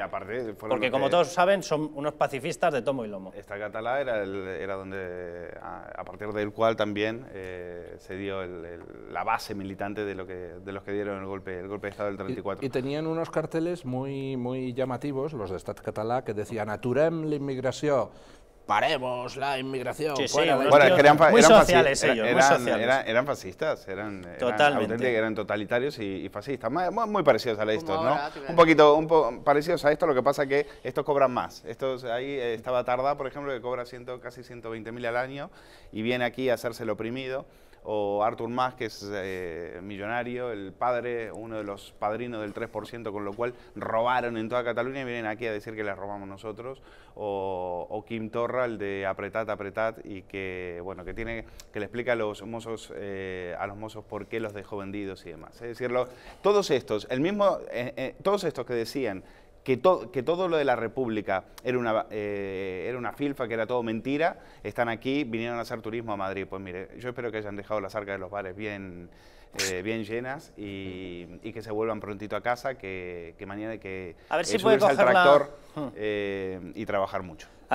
aparte... Porque como todos saben, son unos pacifistas de tomo y lomo. Esta catalá era, el, era donde, a, partir del cual también eh, se dio la base militante de, lo que, de los que dieron el golpe, el golpe de Estado del 34. Y, tenían unos carteles muy, muy llamativos, los de Estat catalá, que decían «Aturem la paremos la inmigración. bueno, eran, fascistas, eran, fascistas, eran, totalitarios y, fascistas, muy, parecidos a esto, ¿no? un poquito un parecidos a esto, lo que pasa que estos cobran más. Estos, ahí eh, estaba Tarda, por ejemplo, que cobra ciento, casi 120 mil al año y viene aquí a hacerse el oprimido o Arthur Mas, que es eh, millonario, el padre, uno de los padrinos del 3%, con lo cual robaron en toda Cataluña y vienen aquí a decir que la robamos nosotros, o, Kim Torra, el de apretat, apretat, y que, bueno, que, tiene, que le explica a los mozos, eh, a los mozos por qué los dejó vendidos y demás. Es decir, todos estos, el mismo, eh, todos estos que decían que, que todo lo de la República era una, eh, era una filfa, que era todo mentira, están aquí, vinieron a hacer turismo a Madrid. Pues mire, yo espero que hayan dejado las arcas de los bares bien, eh, bien llenas y, y, que se vuelvan prontito a casa, que, que mañana que a ver si al tractor eh, y trabajar mucho.